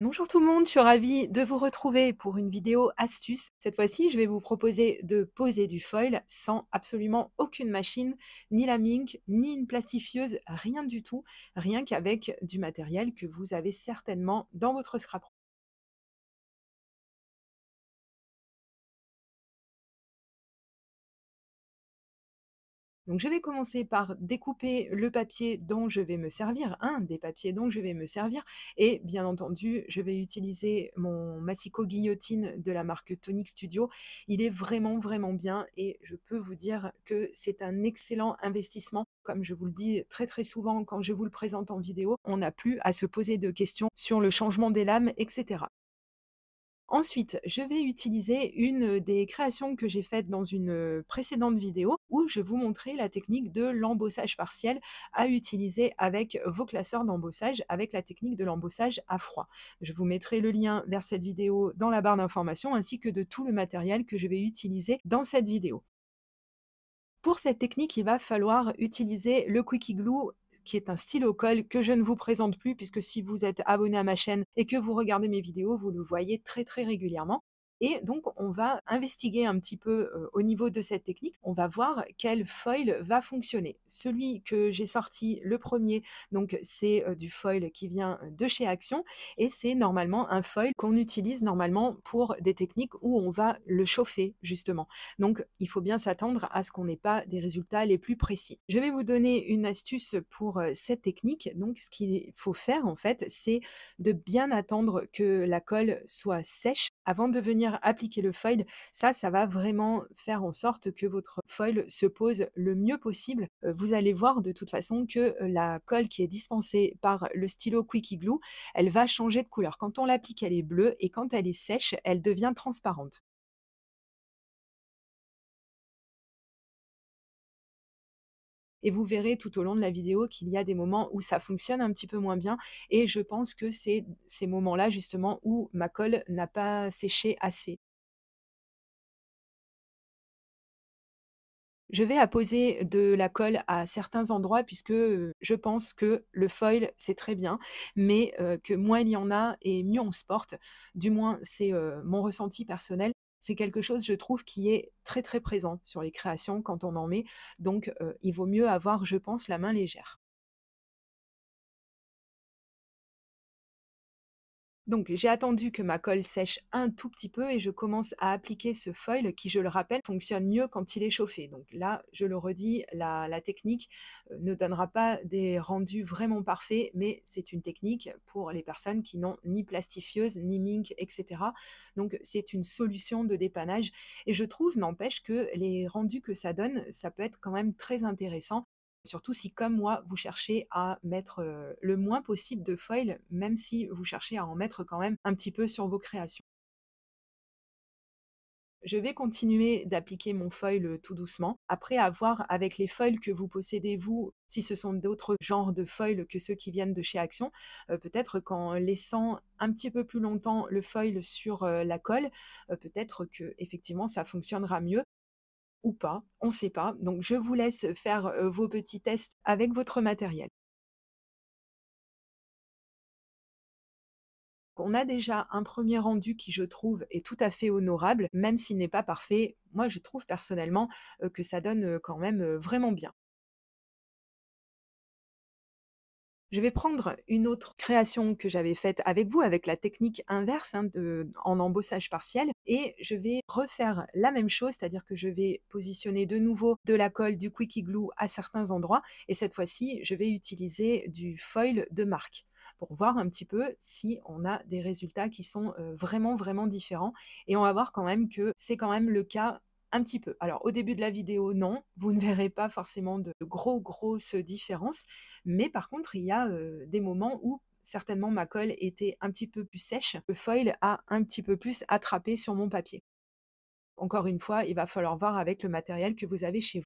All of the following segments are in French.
Bonjour tout le monde, je suis ravie de vous retrouver pour une vidéo astuce. Cette fois-ci, je vais vous proposer de poser du foil sans absolument aucune machine, ni la mink, ni une plastifieuse, rien du tout, rien qu'avec du matériel que vous avez certainement dans votre scrap Donc je vais commencer par découper le papier dont je vais me servir, un des papiers dont je vais me servir, et bien entendu, je vais utiliser mon massico guillotine de la marque Tonic Studio. Il est vraiment vraiment bien et je peux vous dire que c'est un excellent investissement. Comme je vous le dis très très souvent quand je vous le présente en vidéo, on n'a plus à se poser de questions sur le changement des lames, etc. Ensuite, je vais utiliser une des créations que j'ai faites dans une précédente vidéo où je vous montrais la technique de l'embossage partiel à utiliser avec vos classeurs d'embossage avec la technique de l'embossage à froid. Je vous mettrai le lien vers cette vidéo dans la barre d'information ainsi que de tout le matériel que je vais utiliser dans cette vidéo. Pour cette technique, il va falloir utiliser le Quickie Glue, qui est un stylo colle que je ne vous présente plus, puisque si vous êtes abonné à ma chaîne et que vous regardez mes vidéos, vous le voyez très très régulièrement. Et donc, on va investiguer un petit peu au niveau de cette technique. On va voir quel foil va fonctionner. Celui que j'ai sorti le premier, donc c'est du foil qui vient de chez Action et c'est normalement un foil qu'on utilise normalement pour des techniques où on va le chauffer justement. Donc, il faut bien s'attendre à ce qu'on n'ait pas des résultats les plus précis. Je vais vous donner une astuce pour cette technique. Donc, ce qu'il faut faire en fait, c'est de bien attendre que la colle soit sèche avant de venir appliquer le foil, ça, ça va vraiment faire en sorte que votre foil se pose le mieux possible. Euh, vous allez voir de toute façon que euh, la colle qui est dispensée par le stylo Quicky Glue, elle va changer de couleur. Quand on l'applique, elle est bleue et quand elle est sèche, elle devient transparente. Et vous verrez tout au long de la vidéo qu'il y a des moments où ça fonctionne un petit peu moins bien. Et je pense que c'est ces moments-là justement où ma colle n'a pas séché assez. Je vais apposer de la colle à certains endroits puisque je pense que le foil c'est très bien, mais que moins il y en a et mieux on se porte. Du moins c'est mon ressenti personnel c'est quelque chose, je trouve, qui est très très présent sur les créations quand on en met. Donc, il vaut mieux avoir, je pense, la main légère. Donc j'ai attendu que ma colle sèche un tout petit peu et je commence à appliquer ce foil qui, je le rappelle, fonctionne mieux quand il est chauffé. Donc là, je le redis, la, technique euh, ne donnera pas des rendus vraiment parfaits, mais c'est une technique pour les personnes qui n'ont ni plastifieuse, ni mink, etc. Donc c'est une solution de dépannage et je trouve, n'empêche, que les rendus que ça donne, ça peut être quand même très intéressant surtout si, comme moi, vous cherchez à mettre euh, le moins possible de foil, même si vous cherchez à en mettre quand même un petit peu sur vos créations. Je vais continuer d'appliquer mon foil euh, tout doucement. Après avoir avec les foils que vous possédez vous, si ce sont d'autres genres de foils que ceux qui viennent de chez Action, euh, peut-être qu'en laissant un petit peu plus longtemps le foil sur la colle, peut-être que effectivement ça fonctionnera mieux ou pas, on ne sait pas. Donc je vous laisse faire vos petits tests avec votre matériel. On a déjà un premier rendu qui, je trouve, est tout à fait honorable, même s'il n'est pas parfait. Moi, je trouve personnellement que ça donne quand même vraiment bien. Je vais prendre une autre création que j'avais faite avec vous, avec la technique inverse hein, en embossage partiel, et je vais refaire la même chose, c'est-à-dire que je vais positionner de nouveau de la colle, du quickie glue à certains endroits, et cette fois-ci, je vais utiliser du foil de marque pour voir un petit peu si on a des résultats qui sont euh, vraiment vraiment différents et on va voir quand même que c'est quand même le cas un petit peu. Alors au début de la vidéo, non, vous ne verrez pas forcément de gros grosses différences, mais par contre, il y a des moments où certainement ma colle était un petit peu plus sèche, le foil a un petit peu plus attrapé sur mon papier. Encore une fois, il va falloir voir avec le matériel que vous avez chez vous.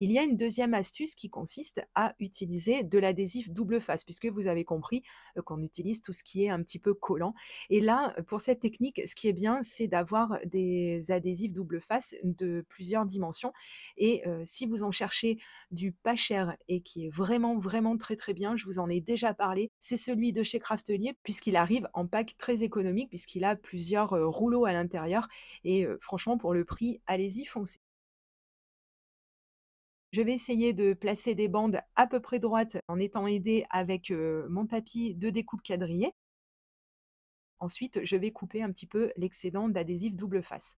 Il y a une deuxième astuce qui consiste à utiliser de l'adhésif double face, puisque vous avez compris euh, qu'on utilise tout ce qui est un petit peu collant. Et là, euh, pour cette technique, ce qui est bien, c'est d'avoir des adhésifs double face de plusieurs dimensions. Et euh, si vous en cherchez du pas cher et qui est vraiment, vraiment très, très bien, je vous en ai déjà parlé, c'est celui de chez Craftelier, puisqu'il arrive en pack très économique, puisqu'il a plusieurs rouleaux à l'intérieur. Et franchement, pour le prix, allez-y, foncez. Je vais essayer de placer des bandes à peu près droites en étant aidée avec mon tapis de découpe quadrillé. Ensuite, je vais couper un petit peu l'excédent d'adhésif double face.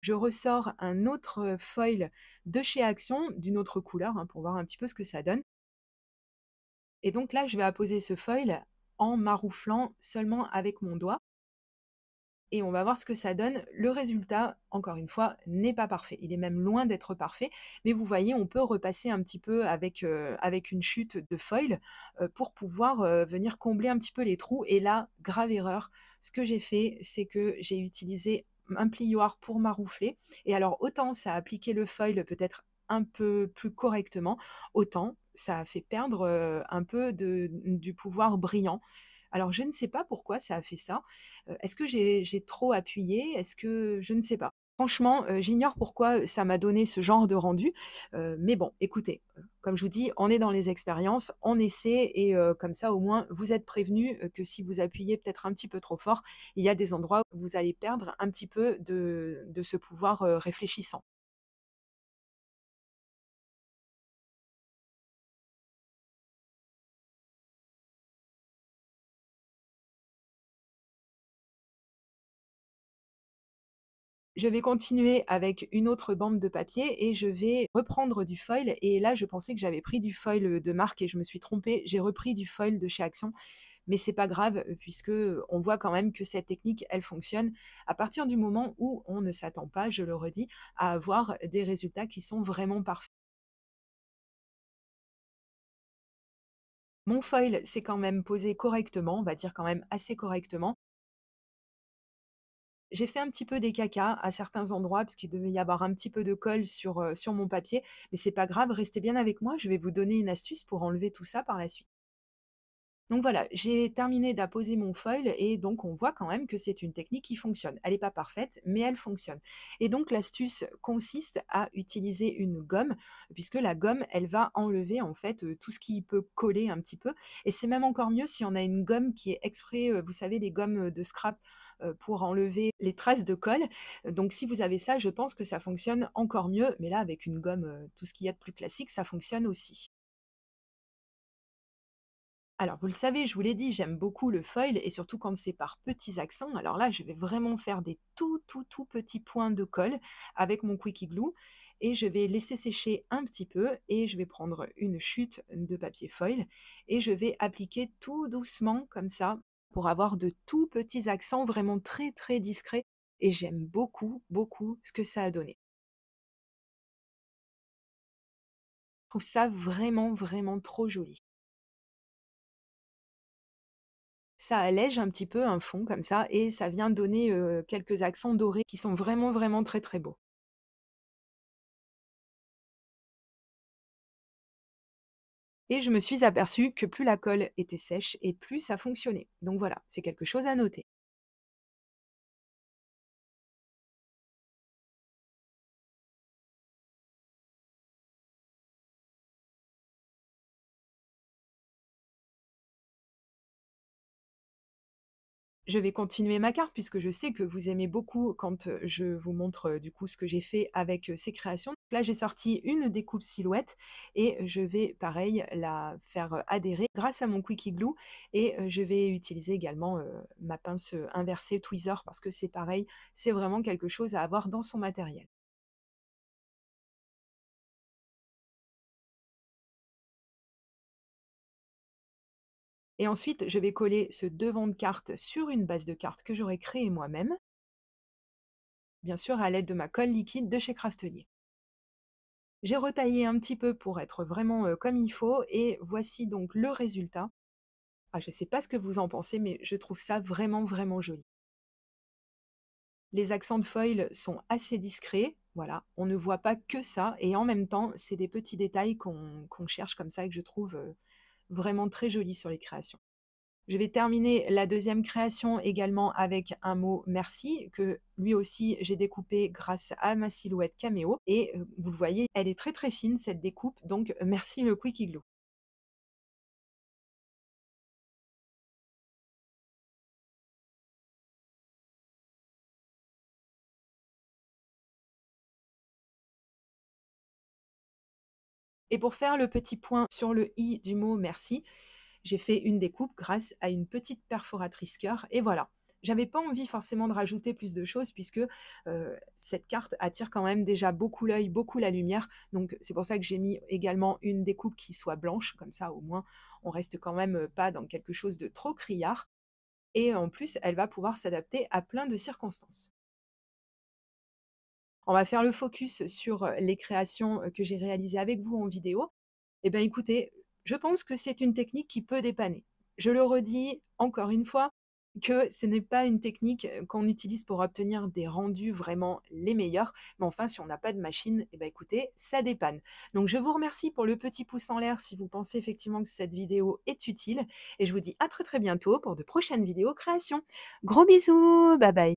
je ressors un autre foil de chez Action d'une autre couleur hein, pour voir un petit peu ce que ça donne. Et donc là, je vais apposer ce foil en marouflant seulement avec mon doigt. Et on va voir ce que ça donne. Le résultat, encore une fois, n'est pas parfait. Il est même loin d'être parfait. Mais vous voyez, on peut repasser un petit peu avec, euh, avec une chute de foil euh, pour pouvoir euh, venir combler un petit peu les trous. Et là, grave erreur. Ce que j'ai fait, c'est que j'ai utilisé un plioir pour maroufler. Et alors, autant ça a le foil peut-être un peu plus correctement, autant ça a fait perdre un peu de, mmh, du pouvoir brillant. Alors je ne sais pas pourquoi ça a fait ça. Est-ce que j'ai trop appuyé Est-ce que je ne sais pas Franchement, j'ignore pourquoi ça m'a donné ce genre de rendu. mais bon, écoutez, comme je vous dis, on est dans les expériences, on essaie et comme ça au moins vous êtes prévenu que si vous appuyez peut-être un petit peu trop fort, il y a des endroits où vous allez perdre un petit peu de ce pouvoir réfléchissant. Je vais continuer avec une autre bande de papier et je vais reprendre du foil. Et là, je pensais que j'avais pris du foil de marque et je me suis trompée. J'ai repris du foil de chez Action. Mais c'est pas grave puisque on voit quand même que cette technique, elle fonctionne à partir du moment où on ne s'attend pas, je le redis, à avoir des résultats qui sont vraiment parfaits. Mon foil s'est quand même posé correctement, on va dire quand même assez correctement. J'ai fait un petit peu des caca à certains endroits parce qu'il devait y avoir un petit peu de colle sur, euh, sur mon papier. Mais c'est pas grave, restez bien avec moi. Je vais vous donner une astuce pour enlever tout ça par la suite. Donc voilà, j'ai terminé d'apposer mon foil et donc on voit quand même que c'est une technique qui fonctionne. Elle n'est pas parfaite, mais elle fonctionne. Et donc l'astuce consiste à utiliser une gomme, puisque la gomme, elle va enlever en fait euh, tout ce qui peut coller un petit peu. Et c'est même encore mieux si on a une gomme qui est exprès, euh, vous savez, des gommes de scrap euh, pour enlever les traces de colle. Donc si vous avez ça, je pense que ça fonctionne encore mieux. Mais là, avec une gomme, tout ce qu'il y a de plus classique, ça fonctionne aussi. Alors, vous le savez, je vous l'ai dit, j'aime beaucoup le foil et surtout quand c'est par petits accents. Alors là, je vais vraiment faire des tout, tout, tout petits points de colle avec mon Quickie Glue et je vais laisser sécher un petit peu et je vais prendre une chute de papier foil et je vais appliquer tout doucement comme ça pour avoir de tout petits accents vraiment très, très discrets et j'aime beaucoup, beaucoup ce que ça a donné. Je trouve ça vraiment, vraiment trop joli. ça allège un petit peu un fond comme ça et ça vient donner quelques accents dorés qui sont vraiment vraiment très très beaux. Et je me suis aperçue que plus la colle était sèche et plus ça fonctionnait. Donc voilà, c'est quelque chose à noter. je vais continuer ma carte puisque je sais que vous aimez beaucoup quand je vous montre du coup ce que j'ai fait avec ces créations. Là, j'ai sorti une découpe silhouette et je vais pareil la faire adhérer grâce à mon Quickie Glue et je vais utiliser également ma pince inversée tweezer parce que c'est pareil, c'est vraiment quelque chose à avoir dans son matériel. Et ensuite, je vais coller ce devant de carte sur une base de carte que j'aurai créée moi-même, bien sûr à l'aide de ma colle liquide de chez Craftelier. J'ai retaillé un petit peu pour être vraiment comme il faut et voici donc le résultat. Ah, je ne sais pas ce que vous en pensez, mais je trouve ça vraiment vraiment joli. Les accents de foil sont assez discrets, voilà, on ne voit pas que ça et en même temps, c'est des petits détails qu'on cherche comme ça et que je trouve vraiment très joli sur les créations. Je vais terminer la deuxième création également avec un mot merci que lui aussi j'ai découpé grâce à ma silhouette caméo et euh, vous le voyez, elle est très très fine cette découpe donc merci le Quick Igloo. Et pour faire le petit point sur le i du mot merci, j'ai fait une découpe grâce à une petite perforatrice cœur. Et voilà. J'avais pas envie forcément de rajouter plus de choses puisque euh, cette carte attire quand même déjà beaucoup l'œil, beaucoup la lumière. Donc c'est pour ça que j'ai mis également une découpe qui soit blanche, comme ça au moins on reste quand même euh, pas dans quelque chose de trop criard. Et en plus, elle va pouvoir s'adapter à plein de circonstances on va faire le focus sur les créations que j'ai réalisées avec vous en vidéo. Eh bien, écoutez, je pense que c'est une technique qui peut dépanner. Je le redis encore une fois, que ce n'est pas une technique qu'on utilise pour obtenir des rendus vraiment les meilleurs, mais enfin si on n'a pas de machine, eh bien, écoutez, ça dépanne. Donc je vous remercie pour le petit pouce en l'air si vous pensez effectivement que cette vidéo est utile et je vous dis à très très bientôt pour de prochaines vidéos créations. Gros bisous, bye bye.